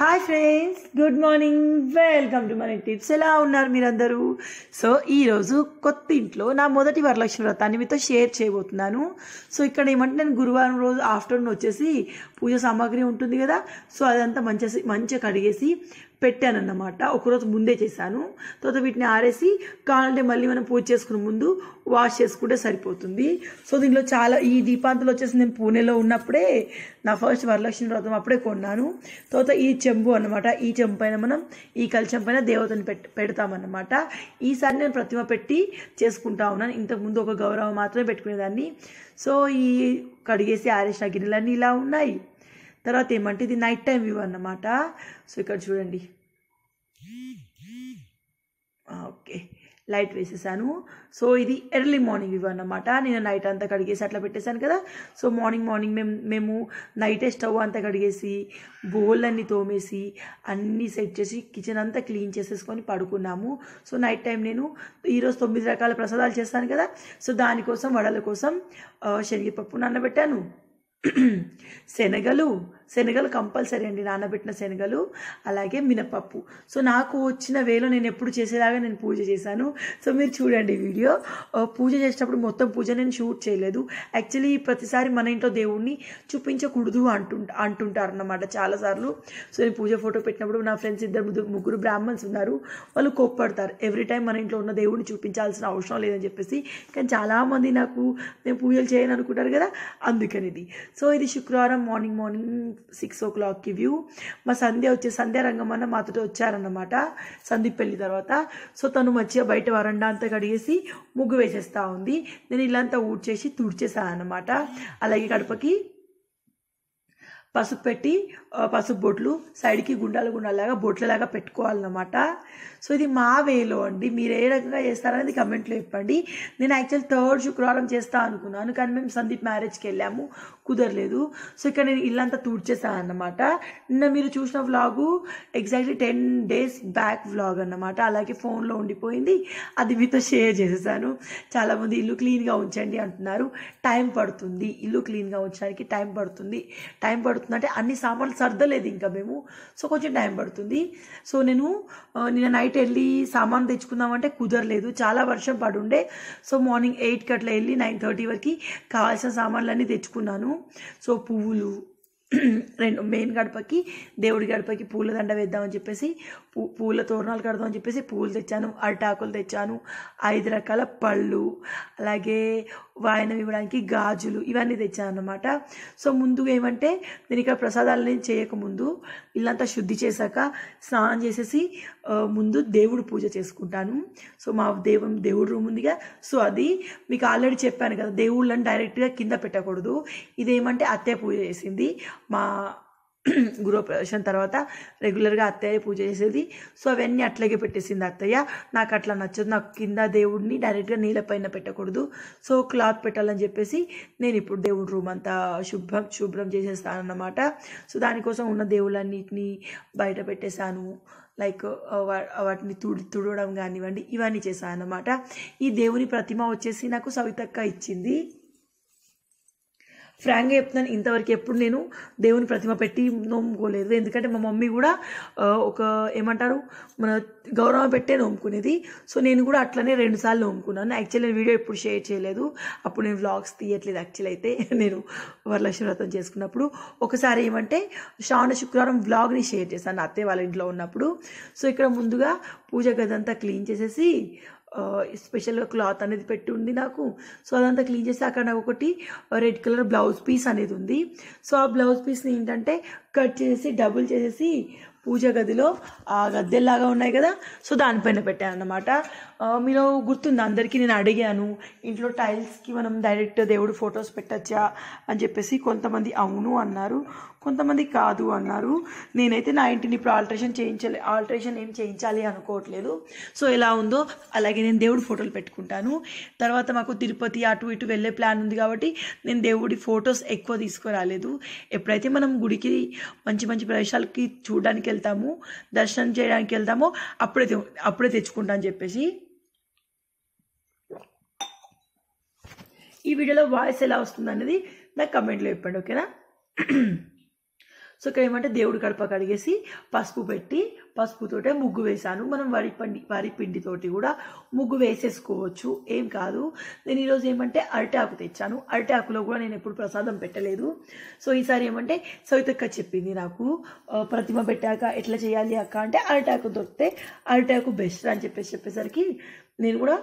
hi friends good morning welcome to money tips ఎలా ఉన్నారు మీరందరూ సో ఈరోజు కొత్త ఇంట్లో నా మొదటి వరలక్ష్మి వ్రతాన్ని మీతో షేర్ చేయబోతున్నాను సో ఇక్కడ ఏమంటే నేను గురువారం రోజు ఆఫ్టర్నూన్ వచ్చేసి పూజ సామాగ్రి ఉంటుంది కదా సో అదంతా మంచి మంచిగా కడిగేసి పెట్టానన్నమాట ఒకరోజు ముందే చేశాను తర్వాత వీటిని ఆరేసి కావాలంటే మళ్ళీ మనం పూజ చేసుకునే ముందు వాష్ చేసుకుంటే సరిపోతుంది సో దీనిలో చాలా ఈ దీపాంతలు వచ్చేసి నేను పూణేలో ఉన్నప్పుడే నా ఫస్ట్ వరలక్ష్మి వ్రతం అప్పుడే కొన్నాను తర్వాత ఈ చెంబు అనమాట ఈ చెంబు పైన మనం ఈ కలచం పైన దేవతను పెట్ పెడతామన్నమాట ఈసారి నేను ప్రతిమ పెట్టి చేసుకుంటా ఉన్నాను ఇంతకుముందు ఒక గౌరవం మాత్రమే పెట్టుకునేదాన్ని సో ఈ కడిగేసి ఆరేసిన గిన్నెలన్నీ ఇలా ఉన్నాయి తర్వాత ఏమంటే ఇది నైట్ టైం వ్యూ అన్నమాట సో ఇక్కడ చూడండి ఓకే లైట్ వేసేసాను సో ఇది ఎర్లీ మార్నింగ్ వ్యూ అన్నమాట నేను నైట్ అంతా కడిగేసి అట్లా పెట్టేశాను కదా సో మార్నింగ్ మార్నింగ్ మేము మేము నైటే స్టవ్ అంతా కడిగేసి బోల్ అన్నీ తోమేసి అన్నీ సెట్ చేసి కిచెన్ అంతా క్లీన్ చేసేసుకొని పడుకున్నాము సో నైట్ టైం నేను ఈరోజు తొమ్మిది రకాల ప్రసాదాలు చేస్తాను కదా సో దానికోసం వడల కోసం శనగపప్పు నాన్నబెట్టాను 谁那个路？శనగలు కంపల్సరీ అండి నానబెట్టిన శనగలు అలాగే మినపప్పు సో నాకు వచ్చిన వేలో నేను ఎప్పుడు చేసేలాగా నేను పూజ చేశాను సో మీరు చూడండి వీడియో పూజ చేసేటప్పుడు మొత్తం పూజ నేను షూట్ చేయలేదు యాక్చువల్లీ ప్రతిసారి మన ఇంట్లో దేవుణ్ణి చూపించకూడదు అంటు అంటుంటారు అన్నమాట చాలాసార్లు సో నేను పూజ ఫోటో పెట్టినప్పుడు నా ఫ్రెండ్స్ ఇద్దరు ముగ్గురు బ్రాహ్మణ్స్ ఉన్నారు వాళ్ళు కోప్పడతారు ఎవ్రీ టైం మన ఇంట్లో ఉన్న దేవుడిని చూపించాల్సిన అవసరం లేదని చెప్పేసి కానీ చాలామంది నాకు నేను పూజలు చేయను అనుకుంటారు కదా ఇది సో ఇది శుక్రవారం మార్నింగ్ మార్నింగ్ సిక్స్ ఓ క్లాక్కి వ్యూ మా సంధ్య వచ్చే సంధ్య రంగమన్న మాతో వచ్చారన్నమాట సందీప్ పెళ్లి తర్వాత సో తను మంచిగా బయట వరండా అంతా కడిగేసి ముగ్గు వేసేస్తూ ఉంది నేను ఇల్లంతా ఊడ్చేసి తుడిచేసాను అనమాట అలాగే కడపకి పసుపు పెట్టి పసుపు బొట్లు సైడ్కి గుండాలు గుండాలాగా బొట్లలాగా పెట్టుకోవాలన్నమాట సో ఇది మా వేలో అండి మీరు ఏ రకంగా చేస్తారనేది కమెంట్లో చెప్పండి నేను యాక్చువల్ థర్డ్ శుక్రవారం చేస్తా అనుకున్నాను కానీ మేము సందీప్ మ్యారేజ్కి వెళ్ళాము కుదరలేదు సో ఇక్కడ నేను ఇల్లంతా తూడ్చేసాను అన్నమాట నిన్న మీరు చూసిన vlog exactly ten days back vlog అన్నమాట అలాగే ఫోన్లో ఉండిపోయింది అది మీతో షేర్ చేసేసాను చాలామంది ఇల్లు క్లీన్గా ఉంచండి అంటున్నారు టైం పడుతుంది ఇల్లు క్లీన్గా ఉంచడానికి టైం పడుతుంది టైం పడుతుంది అంటే అన్ని సామాన్లు సర్దలేదు ఇంకా మేము సో కొంచెం టైం పడుతుంది సో నేను నిన్న నైట్ వెళ్ళి సామాన్ తెచ్చుకుందామంటే కుదరలేదు చాలా వర్షం పడుండే సో మార్నింగ్ ఎయిట్కి అట్లా వెళ్ళి నైన్ థర్టీ వరకు కావాల్సిన సామాన్లన్నీ తెచ్చుకున్నాను సో పువ్వులు రెండు మెయిన్ గడపకి దేవుడి గడపకి పూల దండ వేద్దామని చెప్పేసి పూ పూల తోరణాలు కడదామని చెప్పేసి పూలు తెచ్చాను అరిటాకులు తెచ్చాను ఐదు రకాల పళ్ళు అలాగే వాయనం ఇవ్వడానికి గాజులు ఇవన్నీ తెచ్చాను అనమాట సో ముందుగా ఏమంటే నేను ఇక్కడ ప్రసాదాలని చేయకముందు ఇల్లంతా శుద్ధి చేశాక స్నానం చేసేసి ముందు దేవుడు పూజ చేసుకుంటాను సో మా దేవం దేవుడు రూమ్ ఉందిగా సో అది మీకు ఆల్రెడీ చెప్పాను కదా దేవుళ్ళని డైరెక్ట్గా కింద పెట్టకూడదు ఇదేమంటే అత్తే పూజ చేసింది మా వచ్చిన తర్వాత రెగ్యులర్గా అత్తయ్య పూజ చేసేది సో అవన్నీ అట్లాగే పెట్టేసింది అత్తయ్య నాకు అట్లా నచ్చదు నాకు కింద దేవుడిని డైరెక్ట్గా నీళ్ళ పైన పెట్టకూడదు సో క్లాత్ పెట్టాలని చెప్పేసి నేను ఇప్పుడు దేవుడి రూమ్ అంతా శుభ్రం శుభ్రం చేసేస్తానన్నమాట సో దానికోసం ఉన్న దేవుళ్ళన్నిటిని బయట పెట్టేశాను లైక్ వాటిని తుడి తుడవడం కానివ్వండి ఇవన్నీ చేశాను అన్నమాట ఈ దేవుని ప్రతిమ వచ్చేసి నాకు సవితక్క ఇచ్చింది ఫ్రాంక్గా చెప్తున్నాను ఇంతవరకు ఎప్పుడు నేను దేవుని ప్రతిమ పెట్టి నోముకోలేదు ఎందుకంటే మా మమ్మీ కూడా ఒక ఏమంటారు మన గౌరవం పెట్టే నోముకునేది సో నేను కూడా అట్లనే రెండుసార్లు నోముకున్నాను యాక్చువల్లీ నేను వీడియో ఎప్పుడు షేర్ చేయలేదు అప్పుడు నేను వ్లాగ్స్ తీయట్లేదు యాక్చువల్ అయితే నేను వరలక్ష్మి వ్రతం చేసుకున్నప్పుడు ఒకసారి ఏమంటే శ్రావణ శుక్రవారం వ్లాగ్ని షేర్ చేశాను అత్తే వాళ్ళ ఇంట్లో ఉన్నప్పుడు సో ఇక్కడ ముందుగా పూజ గదంతా క్లీన్ చేసేసి స్పెషల్గా క్లాత్ అనేది పెట్టి ఉంది నాకు సో అదంతా క్లీన్ చేసి అక్కడ నాకు ఒకటి రెడ్ కలర్ బ్లౌజ్ పీస్ అనేది ఉంది సో ఆ బ్లౌజ్ పీస్ని ఏంటంటే కట్ చేసి డబుల్ చేసేసి పూజ గదిలో ఆ గద్దెల్లాగా ఉన్నాయి కదా సో దానిపైన పెట్టాను అనమాట మీలో గుర్తుంది అందరికీ నేను అడిగాను ఇంట్లో టైల్స్కి మనం డైరెక్ట్ దేవుడు ఫొటోస్ పెట్టచ్చా అని చెప్పేసి కొంతమంది అవును అన్నారు కొంతమంది కాదు అన్నారు నేనైతే నా ఇంటిని ఇప్పుడు ఆల్ట్రేషన్ చేయించాలి ఆల్ట్రేషన్ ఏం చేయించాలి అనుకోవట్లేదు సో ఎలా ఉందో అలాగే నేను దేవుడి ఫోటోలు పెట్టుకుంటాను తర్వాత మాకు తిరుపతి అటు ఇటు వెళ్ళే ప్లాన్ ఉంది కాబట్టి నేను దేవుడి ఫొటోస్ ఎక్కువ తీసుకురాలేదు ఎప్పుడైతే మనం గుడికి మంచి మంచి ప్రదేశాలకి చూడడానికి వెళ్తాము దర్శనం చేయడానికి వెళ్తామో అప్పుడే అప్పుడే తెచ్చుకుంటా అని చెప్పేసి ఈ వీడియోలో వాయిస్ ఎలా వస్తుంది అనేది నాకు కమెంట్లో చెప్పండి ఓకేనా సో ఇక్కడ ఏమంటే దేవుడి కడప కడిగేసి పసుపు పెట్టి పసుపుతోటే ముగ్గు వేశాను మనం వరి పండి వరి పిండితోటి కూడా ముగ్గు వేసేసుకోవచ్చు ఏం కాదు నేను ఈరోజు ఏమంటే అరటాకు తెచ్చాను అరటాకులో కూడా నేను ఎప్పుడు ప్రసాదం పెట్టలేదు సో ఈసారి ఏమంటే సవితక్క చెప్పింది నాకు ప్రతిమ పెట్టాక ఎట్లా చేయాలి అక్క అంటే అరటాకు దొరికితే అరటాకు బెస్ట్ అని చెప్పేసి చెప్పేసరికి నేను కూడా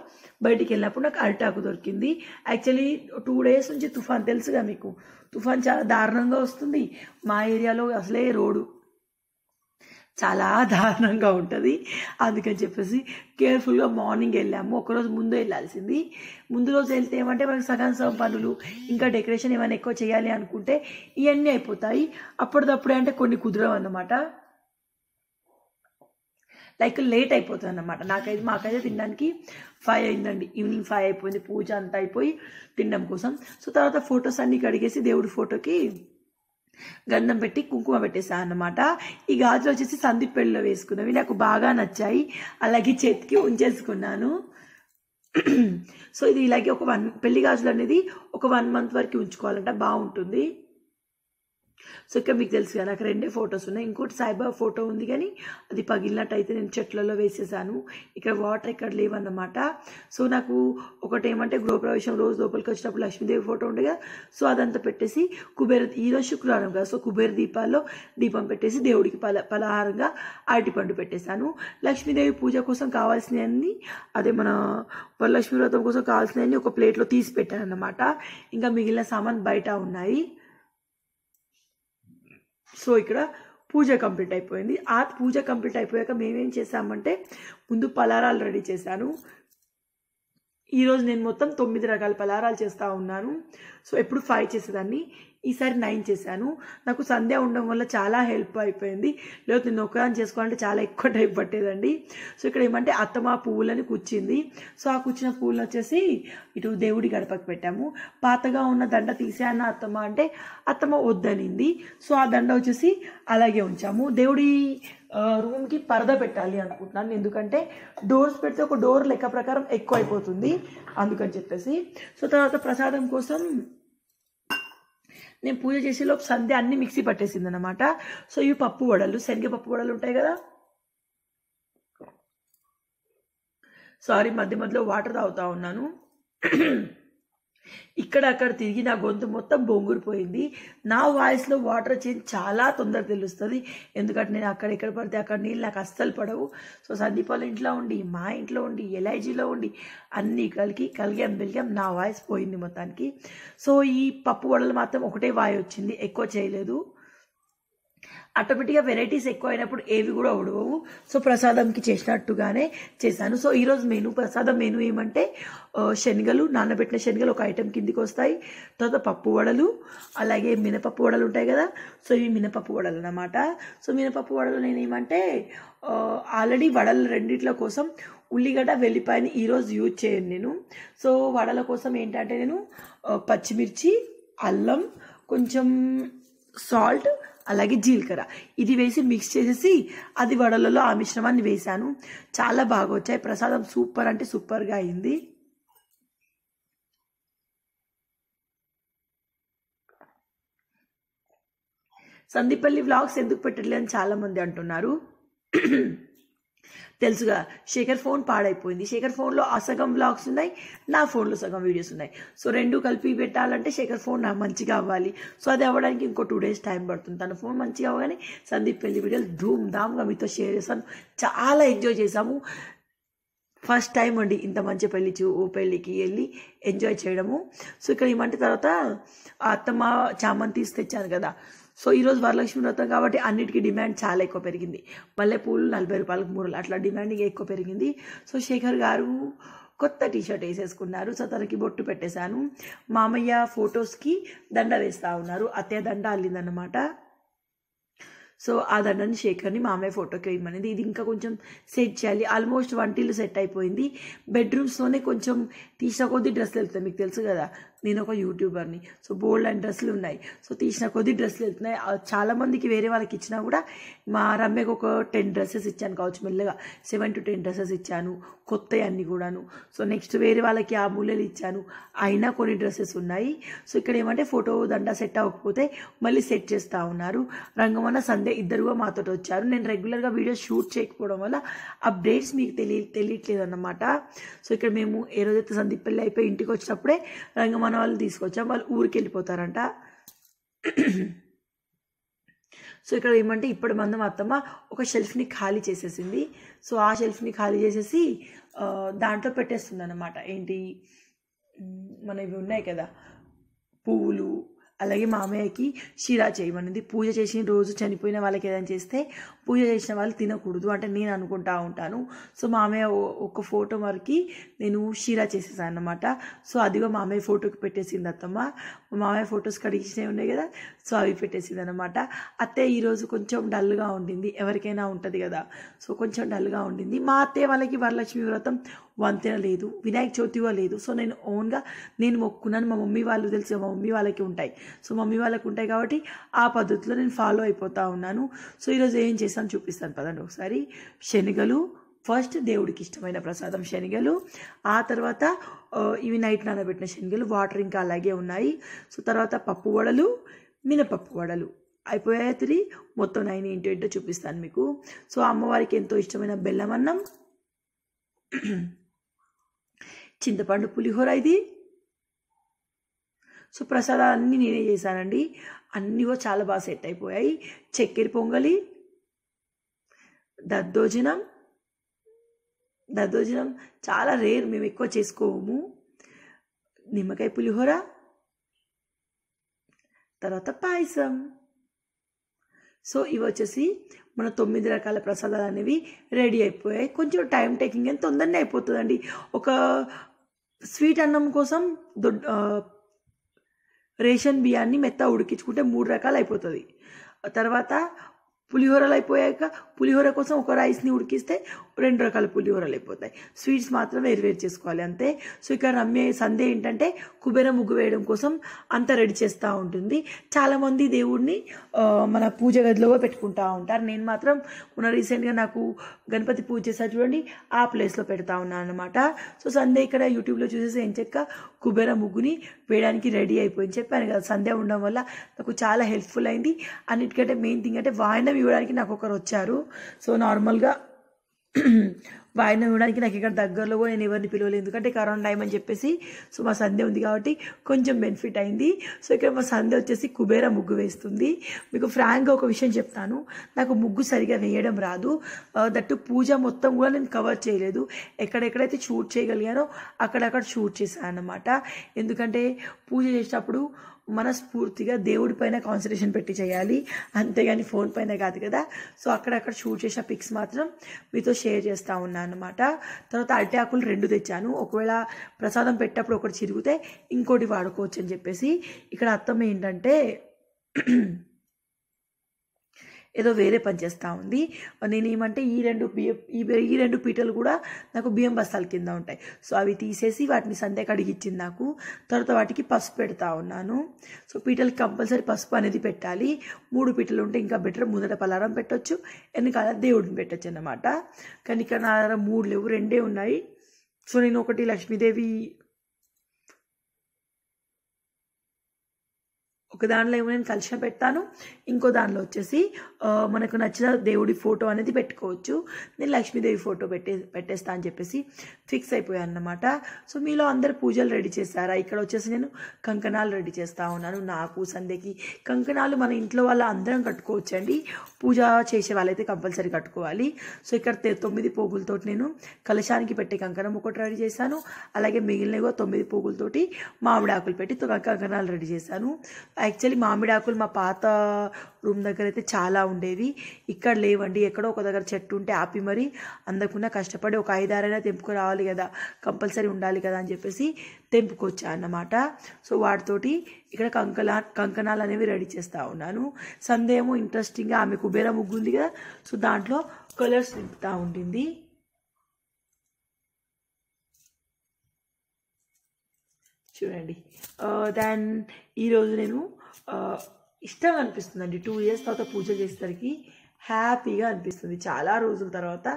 బయటికి వెళ్ళినప్పుడు నాకు అరిటాకు దొరికింది యాక్చువల్లీ టూ డేస్ నుంచి తుఫాన్ తెలుసుగా మీకు తుఫాన్ చాలా దారుణంగా వస్తుంది మా ఏరియాలో అసలే రోడ్డు చాలా దారుణంగా ఉంటుంది అందుకని చెప్పేసి కేర్ఫుల్గా మార్నింగ్ వెళ్ళాము ఒకరోజు ముందు వెళ్ళాల్సింది ముందు రోజు వెళ్తే ఏమంటే మనకు సగం సగం పనులు ఇంకా డెకరేషన్ ఏమైనా ఎక్కువ చేయాలి అనుకుంటే ఇవన్నీ అయిపోతాయి అప్పటిదప్పుడే అంటే కొన్ని కుదరవు అన్నమాట లైక్ లేట్ అయిపోతుంది అన్నమాట నాకైతే మాకైతే తినడానికి ఫైవ్ అయిందండి ఈవినింగ్ ఫైవ్ అయిపోయింది పూజ అంతా అయిపోయి తినడం కోసం సో తర్వాత ఫొటోస్ అన్నీ కడిగేసి దేవుడి ఫోటోకి గంధం పెట్టి కుంకుమ పెట్టేసా అన్నమాట ఈ గాజులు వచ్చేసి సందీప్ పెళ్ళిలో వేసుకున్నవి నాకు బాగా నచ్చాయి అలాగే చేతికి ఉంచేసుకున్నాను సో ఇది ఇలాగే ఒక వన్ పెళ్లి గాజులు అనేది ఒక వన్ మంత్ వరకు ఉంచుకోవాలంట బాగుంటుంది సో ఇక్కడ మీకు తెలుసు కదా నాకు రెండే ఫొటోస్ ఉన్నాయి ఇంకోటి సాయిబాబా ఫోటో ఉంది కానీ అది పగిలినట్టయితే నేను చెట్లలో వేసేసాను ఇక్కడ వాటర్ ఇక్కడ లేవన్నమాట సో నాకు ఒకటి ఏమంటే గృహప్రవేశం రోజు లోపలికి వచ్చినప్పుడు లక్ష్మీదేవి ఫోటో ఉండగా సో అదంతా పెట్టేసి కుబేర ఈరోజు శుక్రవారం కదా సో కుబేర దీపాల్లో దీపం పెట్టేసి దేవుడికి పల పలహారంగా అరటిపండు పెట్టేశాను లక్ష్మీదేవి పూజ కోసం కావాల్సినవన్నీ అదే మన వరలక్ష్మి వ్రతం కోసం కావాల్సినవన్నీ ఒక ప్లేట్లో తీసి పెట్టాను అనమాట ఇంకా మిగిలిన సామాన్ బయట ఉన్నాయి సో ఇక్కడ పూజ కంప్లీట్ అయిపోయింది ఆ పూజ కంప్లీట్ అయిపోయాక మేమేం చేసామంటే ముందు పలారాలు రెడీ చేశాను ఈరోజు నేను మొత్తం తొమ్మిది రకాల పలారాలు చేస్తూ ఉన్నాను సో ఎప్పుడు ఫ్రై చేసేదాన్ని ఈసారి నైన్ చేశాను నాకు సంధ్య ఉండడం వల్ల చాలా హెల్ప్ అయిపోయింది లేకపోతే నేను ఒకదాన్ని చేసుకోవాలంటే చాలా ఎక్కువ టైం పట్టేదండి సో ఇక్కడ ఏమంటే అత్తమ పువ్వులని కూర్చింది సో ఆ కూర్చున్న పువ్వులు వచ్చేసి ఇటు దేవుడి గడపకి పెట్టాము పాతగా ఉన్న దండ తీసాను అత్తమ్మ అంటే అత్తమ్మ వద్దనింది సో ఆ దండ వచ్చేసి అలాగే ఉంచాము దేవుడి రూమ్కి పరద పెట్టాలి అనుకుంటున్నాను ఎందుకంటే డోర్స్ పెడితే ఒక డోర్ లెక్క ప్రకారం ఎక్కువ అయిపోతుంది అందుకని చెప్పేసి సో తర్వాత ప్రసాదం కోసం నేను పూజ చేసేలోపు సంధ్య అన్ని మిక్సీ పట్టేసింది అనమాట సో ఇవి పప్పు వడలు శనగపప్పు వడలు ఉంటాయి కదా సారీ మధ్య మధ్యలో వాటర్ తాగుతూ ఉన్నాను ఇక్కడ అక్కడ తిరిగి నా గొంతు మొత్తం బొంగురిపోయింది నా వాయిస్లో వాటర్ చేంజ్ చాలా తొందర తెలుస్తుంది ఎందుకంటే నేను అక్కడ ఎక్కడ పడితే అక్కడ నీళ్ళు నాకు అస్సలు పడవు సో సందీపాల ఇంట్లో ఉండి మా ఇంట్లో ఉండి ఎల్ఐజీలో ఉండి అన్నీ కలిగి కలిగాం పెలిగాం నా వాయిస్ పోయింది మొత్తానికి సో ఈ పప్పు వడలు మాత్రం ఒకటే వాయి వచ్చింది ఎక్కువ చేయలేదు ఆటోమేటిక్గా వెరైటీస్ ఎక్కువైనప్పుడు ఏవి కూడా ఉడవవు సో ప్రసాదంకి చేసినట్టుగానే చేశాను సో ఈరోజు మెను ప్రసాదం మెను ఏమంటే శనగలు నానబెట్టిన శనగలు ఒక ఐటెం కిందికి వస్తాయి తర్వాత పప్పు వడలు అలాగే మినపప్పు వడలు ఉంటాయి కదా సో ఇవి మినపప్పు వడలు అన్నమాట సో మినపప్పు వడలు నేను ఏమంటే ఆల్రెడీ వడలు రెండిట్ల కోసం ఉల్లిగడ్డ వెల్లిపాయని ఈరోజు యూజ్ చేయను నేను సో వడల కోసం ఏంటంటే నేను పచ్చిమిర్చి అల్లం కొంచెం సాల్ట్ అలాగే జీలకర్ర ఇది వేసి మిక్స్ చేసేసి అది వడలలో ఆ మిశ్రమాన్ని వేశాను చాలా బాగా వచ్చాయి ప్రసాదం సూపర్ అంటే సూపర్గా అయింది సందీపల్లి వ్లాగ్స్ ఎందుకు పెట్టలేదని చాలామంది అంటున్నారు తెలుసుగా శేఖర్ ఫోన్ పాడైపోయింది శేఖర్ ఫోన్లో ఆ సగం బ్లాగ్స్ ఉన్నాయి నా ఫోన్లో సగం వీడియోస్ ఉన్నాయి సో రెండు కలిపి పెట్టాలంటే శేఖర్ ఫోన్ నాకు మంచిగా అవ్వాలి సో అది అవ్వడానికి ఇంకో టూ డేస్ టైం పడుతుంది తన ఫోన్ మంచిగా అవ్వగానే సందీప్ పెళ్లి వీడియోలు ధూమ్ ధామ్గా మీతో షేర్ చేస్తాను చాలా ఎంజాయ్ చేశాము ఫస్ట్ టైం అండి ఇంత మంచి పెళ్లి చూ పెళ్ళికి వెళ్ళి ఎంజాయ్ చేయడము సో ఇక్కడ ఏమంటే తర్వాత అత్తమ్మ చామంతి తెచ్చాను కదా సో ఈరోజు వరలక్ష్మి వ్రతం కాబట్టి అన్నిటికీ డిమాండ్ చాలా ఎక్కువ పెరిగింది మల్లెపూలు నలభై రూపాయలకు మూడు అట్లా డిమాండింగ్ ఎక్కువ పెరిగింది సో శేఖర్ గారు కొత్త టీషర్ట్ వేసేసుకున్నారు సో తనకి బొట్టు పెట్టేశాను మామయ్య ఫొటోస్కి దండ వేస్తూ ఉన్నారు అత్తే దండ అల్లిందన్నమాట సో ఆ దండని శేఖర్ని మామయ్య ఫోటోకి వేయమనేది ఇది ఇంకా కొంచెం సెట్ చేయాలి ఆల్మోస్ట్ వంటిల్లు సెట్ అయిపోయింది బెడ్రూమ్స్లోనే కొంచెం తీసిన కొద్దీ డ్రెస్లు వెళ్తాయి మీకు తెలుసు కదా నేను ఒక యూట్యూబర్ని సో బోల్డ్ అండ్ డ్రెస్సులు ఉన్నాయి సో తీసిన కొద్ది డ్రెస్సులు వెళ్తున్నాయి చాలామందికి వేరే వాళ్ళకి ఇచ్చినా కూడా మా రమ్యకు ఒక టెన్ డ్రెస్సెస్ ఇచ్చాను కావచ్చు మెల్లగా సెవెన్ టు టెన్ డ్రెస్సెస్ ఇచ్చాను కొత్త అన్నీ కూడాను సో నెక్స్ట్ వేరే వాళ్ళకి ఆ మూలలు ఇచ్చాను అయినా కొన్ని డ్రెస్సెస్ ఉన్నాయి సో ఇక్కడ ఏమంటే ఫోటో దండ సెట్ అవ్వకపోతే మళ్ళీ సెట్ చేస్తూ ఉన్నారు రంగమన్న సందే ఇద్దరుగా మాతో వచ్చారు నేను రెగ్యులర్గా వీడియో షూట్ చేయకపోవడం వల్ల అప్డేట్స్ మీకు తెలియ తెలియట్లేదు అన్నమాట సో ఇక్కడ మేము ఏ రోజైతే సందీప్ పెళ్ళి అయిపోయి ఇంటికి వచ్చినప్పుడే రంగమన్న మన వాళ్ళు తీసుకొచ్చాం వాళ్ళు ఊరికి వెళ్ళిపోతారంట సో ఇక్కడ ఏమంటే ఇప్పుడు మందం అత్తమ్మ ఒక షెల్ఫ్ని ఖాళీ చేసేసింది సో ఆ షెల్ఫ్ని ఖాళీ చేసేసి దాంట్లో పెట్టేస్తుంది అనమాట ఏంటి ఇవి ఉన్నాయి కదా పువ్వులు అలాగే మా అమ్మయ్యకి షీరా చేయమనింది పూజ చేసిన రోజు చనిపోయిన వాళ్ళకి ఏదైనా చేస్తే పూజ చేసిన వాళ్ళు తినకూడదు అంటే నేను అనుకుంటా ఉంటాను సో మా ఒక ఫోటో వరకు నేను షీరా చేసేసాను అనమాట సో అదిగో మా ఫోటోకి పెట్టేసింది అత్తమ్మ మామయ్య ఫొటోస్ కడిగిసినవి ఉన్నాయి కదా సో అవి పెట్టేసింది అనమాట అత్తే ఈరోజు కొంచెం డల్గా ఉండింది ఎవరికైనా ఉంటుంది కదా సో కొంచెం డల్గా ఉండింది మా అత్తయ్య వాళ్ళకి వరలక్ష్మి వ్రతం వంతెన లేదు వినాయక చవితి లేదు సో నేను ఓన్గా నేను మొక్కున్నాను మా మమ్మీ వాళ్ళు తెలిసి మా మమ్మీ వాళ్ళకి ఉంటాయి సో మమ్మీ వాళ్ళకి ఉంటాయి కాబట్టి ఆ పద్ధతిలో నేను ఫాలో అయిపోతూ ఉన్నాను సో ఈరోజు ఏం చేస్తాను చూపిస్తాను పదండి ఒకసారి శనగలు ఫస్ట్ దేవుడికి ఇష్టమైన ప్రసాదం శనగలు ఆ తర్వాత ఇవి నైట్ నానబెట్టిన శనగలు వాటర్ ఇంకా అలాగే ఉన్నాయి సో తర్వాత పప్పు వడలు మినపప్పు వడలు అయిపోయాయి తిరి మొత్తం నైన్ ఏంటో ఏంటో చూపిస్తాను మీకు సో అమ్మవారికి ఎంతో ఇష్టమైన బెల్లమన్నం చింతపండు పులిహోర ఇది సో ప్రసాదాలన్నీ నేనే చేశానండి అన్నీ చాలా బాగా సెట్ అయిపోయాయి చక్కెర పొంగలి దద్దోజనం దద్దోజనం చాలా రేర్ మేము ఎక్కువ చేసుకోము నిమ్మకాయ పులిహోర తర్వాత పాయసం సో ఇవి వచ్చేసి మన తొమ్మిది రకాల ప్రసాదాలు అనేవి రెడీ అయిపోయాయి కొంచెం టైం టేకింగ్ అని తొందరనే అయిపోతుందండి ఒక స్వీట్ అన్నం కోసం దొడ్ రేషన్ బియ్యాన్ని మెత్త ఉడికించుకుంటే మూడు రకాలు అయిపోతుంది తర్వాత పులిహోరలు అయిపోయాక పులిహోర కోసం ఒక రైస్ని ఉడికిస్తే రెండు రకాల పులిహోరలు అయిపోతాయి స్వీట్స్ మాత్రం వేరు వేరు చేసుకోవాలి అంతే సో ఇక్కడ రమ్య సందే ఏంటంటే కుబేర ముగ్గు వేయడం కోసం అంతా రెడీ చేస్తూ ఉంటుంది చాలామంది దేవుడిని మన పూజ గదిలో పెట్టుకుంటూ ఉంటారు నేను మాత్రం మొన్న రీసెంట్గా నాకు గణపతి పూజ చేసా చూడండి ఆ ప్లేస్లో పెడతా ఉన్నాను అనమాట సో సందే ఇక్కడ యూట్యూబ్లో చూసేసి ఏం చెక్క కుబేర ముగ్గుని వేయడానికి రెడీ అయిపోయింది చెప్పాను కదా సంధ్య ఉండడం వల్ల నాకు చాలా హెల్ప్ఫుల్ అయింది అన్నిటికంటే మెయిన్ థింగ్ అంటే వాయినం ఇవ్వడానికి నాకు ఒకరు వచ్చారు సో నార్మల్గా మా ఆయన ఇవ్వడానికి నాకు ఇక్కడ దగ్గరలో కూడా నేను ఎవరిని పిలవలేదు ఎందుకంటే కరోనా టైం అని చెప్పేసి సో మా సందే ఉంది కాబట్టి కొంచెం బెనిఫిట్ అయింది సో ఇక్కడ మా సంధ్య వచ్చేసి కుబేర ముగ్గు వేస్తుంది మీకు ఫ్రాంక్గా ఒక విషయం చెప్తాను నాకు ముగ్గు సరిగా వేయడం రాదు దట్టు పూజ మొత్తం కూడా నేను కవర్ చేయలేదు ఎక్కడెక్కడైతే షూట్ చేయగలిగానో అక్కడక్కడ షూట్ చేశాను అన్నమాట ఎందుకంటే పూజ చేసేటప్పుడు మనస్ఫూర్తిగా దేవుడి పైన కాన్సన్ట్రేషన్ పెట్టి చేయాలి అంతేగాని ఫోన్ పైన కాదు కదా సో అక్కడక్కడ షూట్ చేసిన పిక్స్ మాత్రం మీతో షేర్ చేస్తూ ఉన్నాను అనమాట తర్వాత అరటి ఆకులు రెండు తెచ్చాను ఒకవేళ ప్రసాదం పెట్టేటప్పుడు ఒకటి చిరిగితే ఇంకోటి వాడుకోవచ్చు అని చెప్పేసి ఇక్కడ అర్థం ఏంటంటే ఏదో వేరే పని చేస్తూ ఉంది నేను ఏమంటే ఈ రెండు బియ్యం ఈ రెండు పీటలు కూడా నాకు బియ్యం బస్తాల కింద ఉంటాయి సో అవి తీసేసి వాటిని సందే కడిగిచ్చింది నాకు తర్వాత వాటికి పసుపు పెడతా ఉన్నాను సో పీటలకి కంపల్సరీ పసుపు అనేది పెట్టాలి మూడు పీటలు ఉంటే ఇంకా బెటర్ ముందట పలారం పెట్టొచ్చు వెనకాల దేవుడిని పెట్టచ్చు అన్నమాట కానీ ఇక్కడ నా మూడు లేవు రెండే ఉన్నాయి సో నేను ఒకటి లక్ష్మీదేవి ఒక దానిలో ఏమో నేను కలిసి పెడతాను ఇంకో దానిలో వచ్చేసి మనకు నచ్చిన దేవుడి ఫోటో అనేది పెట్టుకోవచ్చు నేను లక్ష్మీదేవి ఫోటో పెట్టే పెట్టేస్తా అని చెప్పేసి ఫిక్స్ అయిపోయాను అనమాట సో మీలో అందరు పూజలు రెడీ చేస్తారా ఇక్కడ వచ్చేసి నేను కంకణాలు రెడీ చేస్తూ ఉన్నాను నాకు సందేకి కంకణాలు మన ఇంట్లో వాళ్ళ అందరం కట్టుకోవచ్చు అండి పూజ చేసే వాళ్ళైతే కంపల్సరీ కట్టుకోవాలి సో ఇక్కడ తొమ్మిది పోగులతో నేను కలశానికి పెట్టే కంకణం ఒకటి రెడీ చేశాను అలాగే మిగిలినవి తొమ్మిది పోగులతోటి మామిడి ఆకులు పెట్టి కంకణాలు రెడీ చేశాను యాక్చువల్లీ మామిడి ఆకులు మా పాత రూమ్ దగ్గర అయితే చాలా ఉండేవి ఇక్కడ లేవండి ఎక్కడో ఒక దగ్గర చెట్టు ఉంటే ఆపి మరి అందకుండా కష్టపడి ఒక ఐదారైనా తెంపుకు రావాలి కదా కంపల్సరీ ఉండాలి కదా అని చెప్పేసి తెంపుకొచ్చా అన్నమాట సో వాటితోటి ఇక్కడ కంకలా కంకణాలు అనేవి రెడీ చేస్తూ ఉన్నాను సందేహము ఇంట్రెస్టింగ్గా ఆమె కుబేర ముగ్గు ఉంది కదా సో దాంట్లో కలర్స్ నింపుతూ ఉండింది చూడండి దాన్ ఈరోజు నేను ఇష్టం అనిపిస్తుందండి టూ ఇయర్స్ తర్వాత పూజ చేసేసరికి హ్యాపీగా అనిపిస్తుంది చాలా రోజుల తర్వాత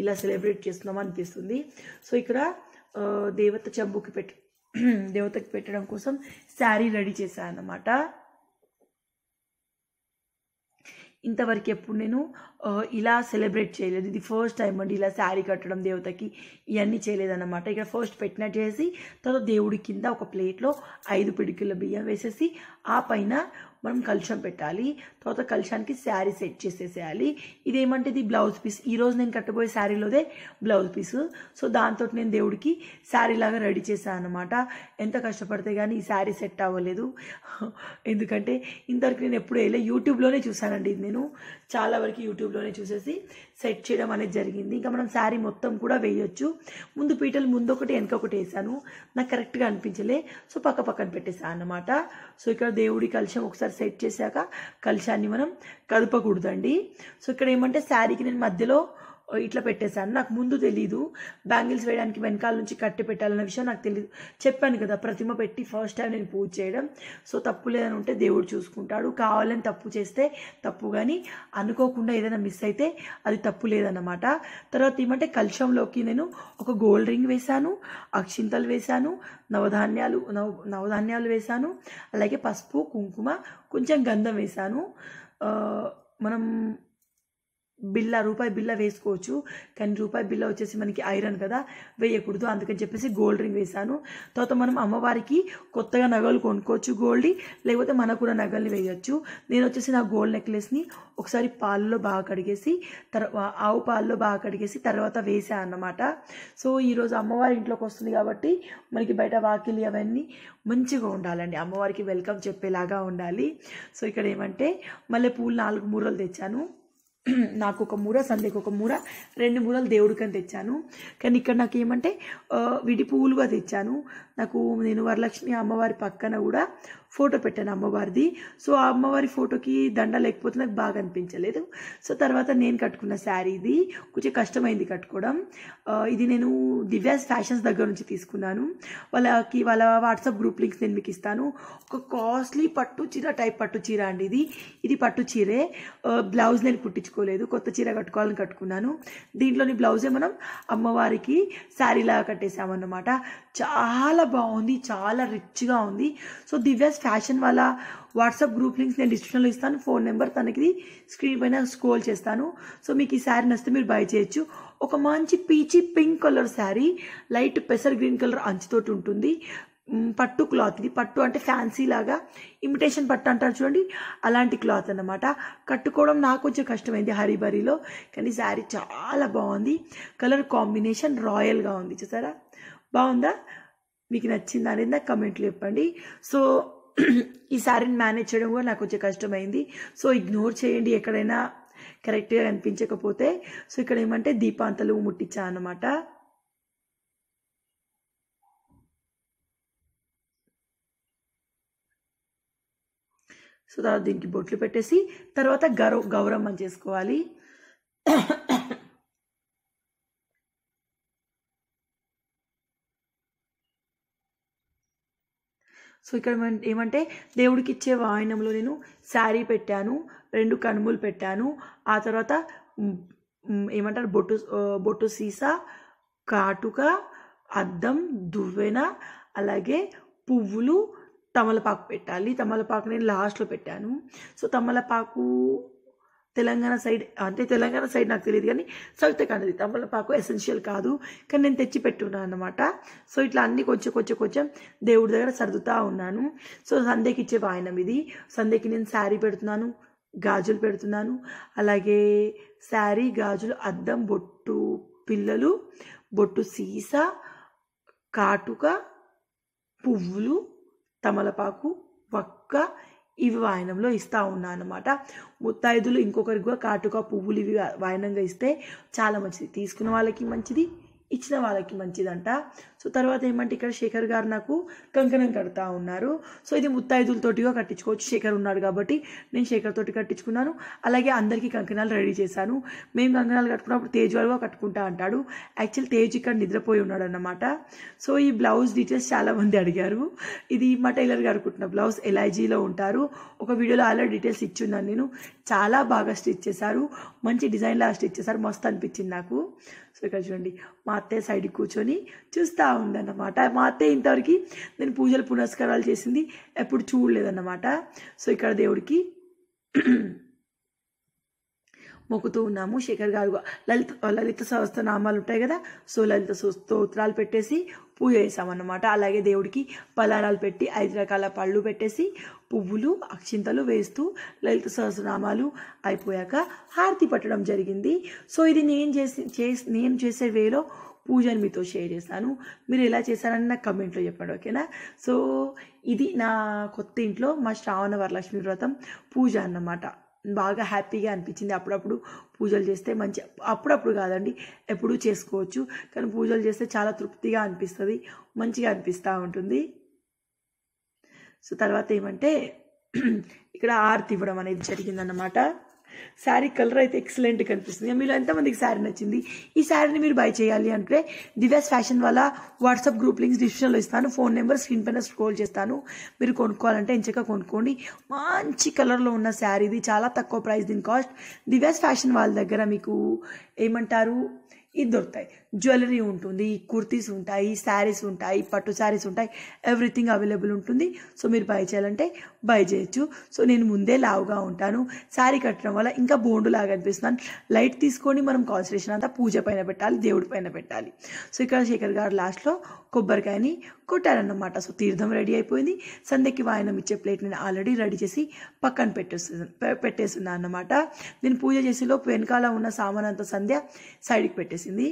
ఇలా సెలబ్రేట్ చేస్తున్నాం అనిపిస్తుంది సో ఇక్కడ దేవత చెంబుకి పెట్టి దేవతకి పెట్టడం కోసం శారీ రెడీ చేశాను అన్నమాట ఇంతవరకు ఎప్పుడు నేను ఇలా సెలబ్రేట్ చేయలేదు ఇది ఫస్ట్ టైం అండి ఇలా శారీ కట్టడం దేవతకి ఇవన్నీ చేయలేదన్నమాట ఇక్కడ ఫస్ట్ పెట్టినట్టు చేసి తర్వాత దేవుడి కింద ఒక ప్లేట్లో ఐదు పిడికిల బియ్యం వేసేసి ఆ పైన మనం కలుషం పెట్టాలి తర్వాత కలుషానికి శారీ సెట్ చేసేసేయాలి ఇదేమంటే ఇది బ్లౌజ్ పీస్ ఈరోజు నేను కట్టబోయే శారీలోదే బ్లౌజ్ పీస్ సో దాంతో నేను దేవుడికి శారీ లాగా రెడీ చేశాను అనమాట ఎంత కష్టపడితే కానీ ఈ శారీ సెట్ అవ్వలేదు ఎందుకంటే ఇంతవరకు నేను ఎప్పుడు వెళ్ళే యూట్యూబ్లోనే చూశానండి ఇది నేను చాలా వరకు యూట్యూబ్లోనే చూసేసి సెట్ చేయడం అనేది జరిగింది ఇంకా మనం శారీ మొత్తం కూడా వేయొచ్చు ముందు పీటలు ముందు ఒకటి వెనక ఒకటి వేసాను నాకు కరెక్ట్గా అనిపించలే సో పక్క పక్కన పెట్టేశాను అనమాట సో ఇక్కడ దేవుడి కలిసి ఒకసారి ఒకసారి సెట్ చేశాక కలశాన్ని మనం కదపకూడదండి సో ఇక్కడ ఏమంటే శారీకి నేను మధ్యలో ఇట్లా పెట్టేశాను నాకు ముందు తెలీదు బ్యాంగిల్స్ వేయడానికి వెనకాల నుంచి కట్టి పెట్టాలన్న విషయం నాకు తెలియదు చెప్పాను కదా ప్రతిమ పెట్టి ఫస్ట్ టైం నేను పూజ చేయడం సో తప్పు లేదని ఉంటే దేవుడు చూసుకుంటాడు కావాలని తప్పు చేస్తే తప్పు కానీ అనుకోకుండా ఏదైనా మిస్ అయితే అది తప్పు లేదన్నమాట తర్వాత ఏమంటే కలశంలోకి నేను ఒక గోల్డ్ రింగ్ వేశాను అక్షింతలు వేశాను నవధాన్యాలు నవ నవధాన్యాలు వేశాను అలాగే పసుపు కుంకుమ కొంచెం గంధం వేశాను మనం బిల్ల రూపాయి బిల్ల వేసుకోవచ్చు కానీ రూపాయి బిల్ల వచ్చేసి మనకి ఐరన్ కదా వేయకూడదు అందుకని చెప్పేసి గోల్డ్ రింగ్ వేశాను తర్వాత మనం అమ్మవారికి కొత్తగా నగలు కొనుక్కోవచ్చు గోల్డ్ లేకపోతే మనకు కూడా నగల్ని వేయచ్చు నేను వచ్చేసి నా గోల్డ్ నెక్లెస్ని ఒకసారి పాలలో బాగా కడిగేసి తర్వా ఆవు పాలలో బాగా కడిగేసి తర్వాత వేసాను అన్నమాట సో ఈరోజు అమ్మవారి ఇంట్లోకి వస్తుంది కాబట్టి మనకి బయట వాకిలి అవన్నీ మంచిగా ఉండాలండి అమ్మవారికి వెల్కమ్ చెప్పేలాగా ఉండాలి సో ఇక్కడ ఏమంటే మళ్ళీ పూలు నాలుగు మూరలు తెచ్చాను నాకు ఒక మూర సందేకి ఒక మూర రెండు మూరలు దేవుడికని తెచ్చాను కానీ ఇక్కడ నాకు ఏమంటే విడి పువ్వులుగా తెచ్చాను నాకు నేను వరలక్ష్మి అమ్మవారి పక్కన కూడా ఫోటో పెట్టాను అమ్మవారిది సో ఆ అమ్మవారి ఫోటోకి దండ లేకపోతే నాకు బాగా అనిపించలేదు సో తర్వాత నేను కట్టుకున్న శారీ ఇది కొంచెం కష్టమైంది కట్టుకోవడం ఇది నేను దివ్యాస్ ఫ్యాషన్స్ దగ్గర నుంచి తీసుకున్నాను వాళ్ళకి వాళ్ళ వాట్సాప్ గ్రూప్ లింక్స్ నేను మీకు ఇస్తాను ఒక కాస్ట్లీ పట్టు చీర టైప్ పట్టు చీర అండి ఇది ఇది పట్టు చీరే బ్లౌజ్ నేను కుట్టించుకోలేదు కొత్త చీర కట్టుకోవాలని కట్టుకున్నాను దీంట్లోని బ్లౌజే మనం అమ్మవారికి శారీలాగా కట్టేసామన్నమాట చాలా బాగుంది చాలా రిచ్గా ఉంది సో దివ్యాస్ ఫ్యాషన్ వాళ్ళ వాట్సాప్ గ్రూప్ లింక్స్ నేను డిస్క్రిప్షన్లో ఇస్తాను ఫోన్ నెంబర్ తనకి స్క్రీన్ పైన స్క్రోల్ చేస్తాను సో మీకు ఈ శారీ నచ్చితే మీరు బై చేయొచ్చు ఒక మంచి peachy pink colour sari light పెసర్ గ్రీన్ కలర్ అంచుతోటి ఉంటుంది పట్టు క్లాత్ ఇది పట్టు అంటే ఫ్యాన్సీ లాగా ఇమిటేషన్ పట్టు అంటారు చూడండి అలాంటి క్లాత్ అనమాట కట్టుకోవడం నాకు కొంచెం కష్టమైంది హరిబరిలో కానీ శారీ చాలా బాగుంది కలర్ కాంబినేషన్ రాయల్గా ఉంది చూసారా బాగుందా మీకు నచ్చిందా అనేది నాకు కమెంట్లు చెప్పండి సో ఈ శారీని మేనేజ్ చేయడం కూడా నాకు కొంచెం కష్టమైంది సో ఇగ్నోర్ చేయండి ఎక్కడైనా కరెక్ట్గా అనిపించకపోతే సో ఇక్కడ ఏమంటే దీపాంతలు ముట్టించా అనమాట సో తర్వాత దీనికి బొట్లు పెట్టేసి తర్వాత గౌరవ గౌరవం చేసుకోవాలి సో ఇక్కడ ఏమంటే దేవుడికి ఇచ్చే వాయినంలో నేను శారీ పెట్టాను రెండు కనుములు పెట్టాను ఆ తర్వాత ఏమంటారు బొట్టు బొట్టు సీసా కాటుక అద్దం దువ్వెన అలాగే పువ్వులు తమలపాకు పెట్టాలి తమలపాకు నేను లాస్ట్లో పెట్టాను సో తమలపాకు తెలంగాణ సైడ్ అంటే తెలంగాణ సైడ్ నాకు తెలియదు కానీ సౌత్ అనేది తమలపాకు ఎసెన్షియల్ కాదు కానీ నేను తెచ్చి పెట్టున్నాను అనమాట సో ఇట్లా అన్ని కొంచెం కొంచెం కొంచెం దేవుడి దగ్గర సర్దుతా ఉన్నాను సో సందేకి ఇచ్చే వాయనం ఇది సందేకి నేను శారీ పెడుతున్నాను గాజులు పెడుతున్నాను అలాగే శారీ గాజులు అద్దం బొట్టు పిల్లలు బొట్టు సీసా కాటుక పువ్వులు తమలపాకు వక్క ఇవి వాయనంలో ఇస్తూ ఉన్నాను అనమాట ముత్తైదులు ఇంకొకరికి కూడా కాటుక పువ్వులు ఇవి వాయనంగా ఇస్తే చాలా మంచిది తీసుకున్న వాళ్ళకి మంచిది ఇచ్చిన వాళ్ళకి మంచిదంట సో తర్వాత ఏమంటే ఇక్కడ శేఖర్ గారు నాకు కంకణం కడతా ఉన్నారు సో ఇది ముత్తాయిదులతోటిగా కట్టించుకోవచ్చు శేఖర్ ఉన్నాడు కాబట్టి నేను శేఖర్ తోటి కట్టించుకున్నాను అలాగే అందరికీ కంకణాలు రెడీ చేశాను మేము కంకణాలు కట్టుకున్నప్పుడు తేజ్ వాళ్ళుగా కట్టుకుంటా అంటాడు యాక్చువల్ తేజ్ ఇక్కడ నిద్రపోయి ఉన్నాడు అన్నమాట సో ఈ బ్లౌజ్ డీటెయిల్స్ చాలామంది అడిగారు ఇది మా టైలర్ గారు కుట్టిన బ్లౌజ్ ఎల్ఐజీలో ఉంటారు ఒక వీడియోలో ఆల్రెడీ డీటెయిల్స్ ఇచ్చున్నాను నేను చాలా బాగా స్టిచ్ చేశారు మంచి డిజైన్లా స్టిచ్ చేశారు మస్తు అనిపించింది నాకు సో ఇక్కడ చూడండి మా అత్తయ్య సైడ్కి కూర్చొని చూస్తా అలా ఉందన్నమాట మా అత్తయ్య ఇంతవరకు నేను పూజలు పునస్కారాలు చేసింది ఎప్పుడు చూడలేదన్నమాట సో ఇక్కడ దేవుడికి మొక్కుతూ ఉన్నాము శేఖర్ గారు లలిత లలిత సహస్ర నామాలు ఉంటాయి కదా సో లలిత స్తోత్రాలు పెట్టేసి పూజ చేసామన్నమాట అలాగే దేవుడికి పలారాలు పెట్టి ఐదు రకాల పళ్ళు పెట్టేసి పువ్వులు అక్షింతలు వేస్తూ లలిత సహస్రనామాలు అయిపోయాక హారతి పట్టడం జరిగింది సో ఇది నేను చేసి చేసి నేను చేసే వేలో పూజను మీతో షేర్ చేస్తాను మీరు ఎలా చేశారని నాకు కమెంట్లో చెప్పండి ఓకేనా సో ఇది నా కొత్త ఇంట్లో మా శ్రావణ వరలక్ష్మి వ్రతం పూజ అన్నమాట బాగా హ్యాపీగా అనిపించింది అప్పుడప్పుడు పూజలు చేస్తే మంచి అప్పుడప్పుడు కాదండి ఎప్పుడూ చేసుకోవచ్చు కానీ పూజలు చేస్తే చాలా తృప్తిగా అనిపిస్తుంది మంచిగా అనిపిస్తూ ఉంటుంది సో తర్వాత ఏమంటే ఇక్కడ ఆర్తి ఇవ్వడం అనేది జరిగిందన్నమాట శారీ కలర్ అయితే ఎక్సలెంట్ కనిపిస్తుంది మీరు ఎంతమందికి శారీ నచ్చింది ఈ శారీని మీరు బై చేయాలి అంటే దివ్యాస్ ఫ్యాషన్ వల్ల వాట్సాప్ గ్రూప్ లింక్స్ డిస్క్రిప్షన్లో ఇస్తాను ఫోన్ నెంబర్ స్క్రీన్ పైన స్క్రోల్ చేస్తాను మీరు కొనుక్కోవాలంటే ఎంచక కొనుక్కోండి మంచి కలర్లో ఉన్న శారీ ఇది చాలా తక్కువ ప్రైస్ దీని కాస్ట్ దివ్యాస్ ఫ్యాషన్ వాళ్ళ దగ్గర మీకు ఏమంటారు ఇది దొరుకుతాయి జ్యువెలరీ ఉంటుంది కుర్తీస్ ఉంటాయి శారీస్ ఉంటాయి పట్టు శారీస్ ఉంటాయి ఎవ్రీథింగ్ అవైలబుల్ ఉంటుంది సో మీరు బై చేయాలంటే బై చేయొచ్చు సో నేను ముందే లావుగా ఉంటాను శారీ కట్టడం వల్ల ఇంకా బోండు లాగా అనిపిస్తున్నాను లైట్ తీసుకొని మనం కాన్సన్ట్రేషన్ అంతా పూజ పైన పెట్టాలి దేవుడి పైన పెట్టాలి సో ఇక్కడ శేఖర్ గారు లాస్ట్లో కొబ్బరికాయని కొట్టారన్నమాట సో తీర్థం రెడీ అయిపోయింది సంధ్యకి వాయనం ఇచ్చే ప్లేట్ నేను ఆల్రెడీ రెడీ చేసి పక్కన పెట్టేస్తున్నాను పెట్టేస్తున్నాను అన్నమాట నేను పూజ చేసేలోపు వెనకాల ఉన్న సామాన్ అంతా సంధ్య సైడ్కి పెట్టేసి చేసింది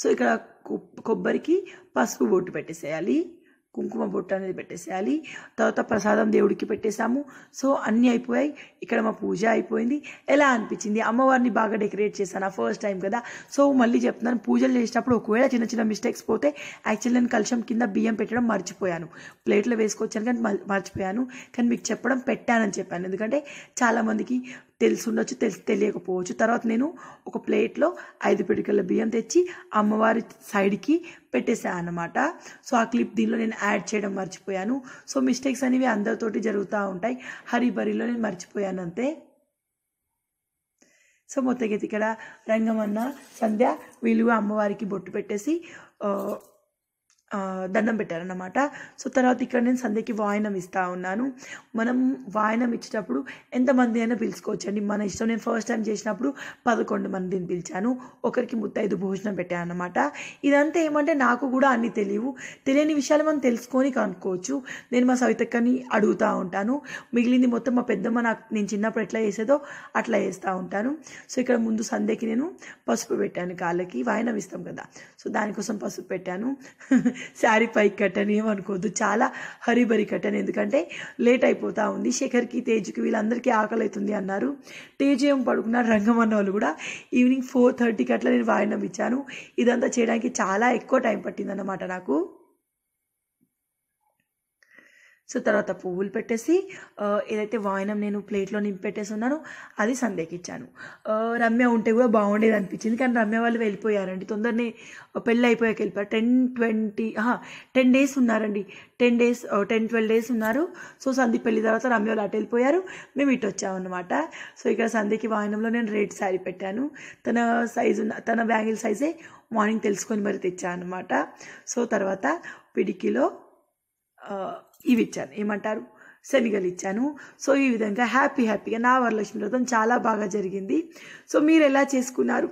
సో ఇక్కడ కొబ్బరికి పసుపు బొట్టు పెట్టేసేయాలి కుంకుమ బొట్టు అనేది పెట్టేసేయాలి తర్వాత ప్రసాదం దేవుడికి పెట్టేశాము సో అన్నీ అయిపోయాయి ఇక్కడ మా పూజ అయిపోయింది ఎలా అనిపించింది అమ్మవారిని బాగా డెకరేట్ చేశాను ఆ ఫస్ట్ టైం కదా సో మళ్ళీ చెప్తున్నాను పూజలు చేసినప్పుడు ఒకవేళ చిన్న చిన్న మిస్టేక్స్ పోతే యాక్చువల్ నేను కలిసం కింద బియ్యం పెట్టడం మర్చిపోయాను ప్లేట్లో వేసుకొచ్చాను కానీ మర్చిపోయాను కానీ మీకు చెప్పడం పెట్టానని చెప్పాను ఎందుకంటే చాలామందికి తెలిసి ఉండొచ్చు తెలిసి తెలియకపోవచ్చు తర్వాత నేను ఒక ప్లేట్లో ఐదు పిడికల బియ్యం తెచ్చి అమ్మవారి సైడ్కి పెట్టేశాను అనమాట సో ఆ క్లిప్ దీనిలో నేను యాడ్ చేయడం మర్చిపోయాను సో మిస్టేక్స్ అనేవి అందరితోటి జరుగుతూ ఉంటాయి హరిబరిలో నేను మర్చిపోయాను అంతే సో మొత్తం ఇక్కడ రంగమన్న సంధ్య వీలుగా అమ్మవారికి బొట్టు పెట్టేసి దండం పెట్టారన్నమాట సో తర్వాత ఇక్కడ నేను సంధ్యకి వాయనం ఇస్తూ ఉన్నాను మనం వాయనం ఇచ్చేటప్పుడు ఎంతమంది అయినా పిలుచుకోవచ్చండి మన ఇష్టం నేను ఫస్ట్ టైం చేసినప్పుడు పదకొండు మందిని పిలిచాను ఒకరికి ముత్తైదు భోజనం పెట్టాను అనమాట ఇదంతా ఏమంటే నాకు కూడా అన్నీ తెలియవు తెలియని విషయాలు మనం తెలుసుకొని కనుక్కోవచ్చు నేను మా సవితక్కని అడుగుతూ ఉంటాను మిగిలింది మొత్తం మా పెద్దమ్మ నాకు నేను చిన్నప్పుడు ఎట్లా చేసేదో అట్లా చేస్తూ ఉంటాను సో ఇక్కడ ముందు సంధ్యకి నేను పసుపు పెట్టాను కాళ్ళకి వాయనం ఇస్తాం కదా సో దానికోసం పసుపు పెట్టాను శారీ పైకి కట్టని ఏమనుకోవద్దు చాలా హరిబరి కట్టను ఎందుకంటే లేట్ అయిపోతూ ఉంది శేఖర్కి తేజ్కి వీళ్ళందరికీ ఆకలి అవుతుంది అన్నారు తేజ్ ఏం పడుకున్నారు రంగమన్న వాళ్ళు కూడా ఈవినింగ్ ఫోర్ థర్టీకి అట్లా నేను వాయినం ఇచ్చాను ఇదంతా చేయడానికి చాలా ఎక్కువ టైం పట్టిందన్నమాట నాకు సో తర్వాత పువ్వులు పెట్టేసి ఏదైతే వాయినం నేను ప్లేట్లో నింపి పెట్టేసి అది సందేకి ఇచ్చాను రమ్య ఉంటే కూడా బాగుండేది అనిపించింది కానీ రమ్య వాళ్ళు వెళ్ళిపోయారండి తొందరనే పెళ్ళి అయిపోయాక వెళ్ళిపోయారు టెన్ ట్వంటీ టెన్ డేస్ ఉన్నారండి ten days ten twelve days ఉన్నారు సో సంధి పెళ్లి తర్వాత రమ్య వాళ్ళు అటు వెళ్ళిపోయారు మేము ఇటు వచ్చామన్నమాట సో ఇక్కడ సంధ్యకి వాయినంలో నేను రెడ్ శారీ పెట్టాను తన సైజు తన బ్యాంగిల్ సైజే మార్నింగ్ తెలుసుకొని మరి తెచ్చాను అనమాట సో తర్వాత పిడికిలో ఇవి ఇచ్చాను ఏమంటారు శనిగలు ఇచ్చాను సో ఈ విధంగా హ్యాపీ హ్యాపీగా నా వరలక్ష్మి వ్రతం చాలా బాగా జరిగింది సో మీరు ఎలా చేసుకున్నారు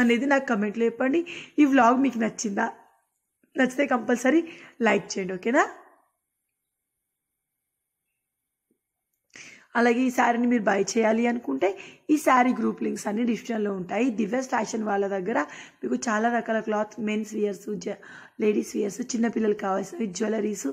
అనేది నాకు కమెంట్లో చెప్పండి ఈ వ్లాగ్ మీకు నచ్చిందా నచ్చితే కంపల్సరీ లైక్ చేయండి ఓకేనా అలాగే ఈ శారీని మీరు బై చేయాలి అనుకుంటే ఈ శారీ గ్రూప్ లింక్స్ అన్ని డిస్క్రిప్షన్లో ఉంటాయి దివ్య ఫ్యాషన్ వాళ్ళ దగ్గర మీకు చాలా రకాల cloth men's wears ladies wears చిన్నపిల్లలు కావాల్సినవి జ్యువెలరీస్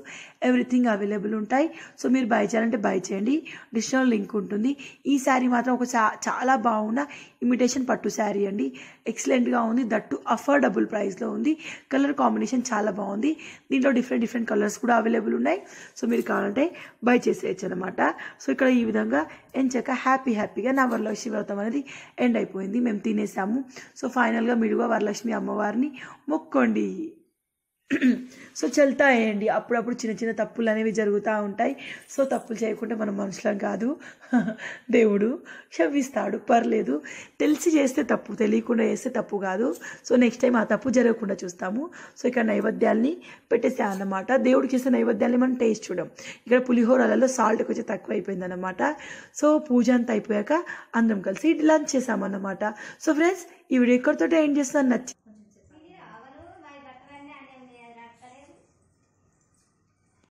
ఎవ్రీథింగ్ అవైలబుల్ ఉంటాయి సో మీరు బై చేయాలంటే బై చేయండి డిస్క్రిప్షన్ లింక్ ఉంటుంది ఈ శారీ మాత్రం ఒక చా చాలా బాగున్న ఇమిటేషన్ పట్టు శారీ అండి ఎక్సలెంట్గా ఉంది దట్టు అఫోర్డబుల్ ప్రైస్లో ఉంది కలర్ కాంబినేషన్ చాలా బాగుంది దీంట్లో డిఫరెంట్ డిఫరెంట్ కలర్స్ కూడా అవైలబుల్ ఉన్నాయి సో మీరు కావాలంటే బై చేసేయచ్చు అనమాట సో ఇక్కడ ఈ విధంగా ఎంచక హ్యాపీ హ్యాపీగా వరలో రిసీవ్ అనేది ఎండ్ అయిపోయింది మేము తినేసాము సో ఫైనల్గా మిడుగా వరలక్ష్మి అమ్మవారిని మొక్కండి సో చల్తాయండి అప్పుడప్పుడు చిన్న చిన్న తప్పులు అనేవి జరుగుతూ ఉంటాయి సో తప్పులు చేయకుండా మనం మనుషులం కాదు దేవుడు క్షమిస్తాడు పర్లేదు తెలిసి చేస్తే తప్పు తెలియకుండా చేస్తే తప్పు కాదు సో నెక్స్ట్ టైం ఆ తప్పు జరగకుండా చూస్తాము సో ఇక్కడ నైవేద్యాల్ని పెట్టేసా అన్నమాట దేవుడికి ఇస్తే నైవేద్యాన్ని మనం టేస్ట్ చూడం ఇక్కడ పులిహోరలలో సాల్ట్ కొంచెం తక్కువ అయిపోయింది అన్నమాట సో పూజ అంతా అయిపోయాక అందరం కలిసి లంచ్ చేసామన్నమాట సో ఫ్రెండ్స్ ఈ వీడియో ఎక్కడితో ఎండ్ చేస్తాను నచ్చి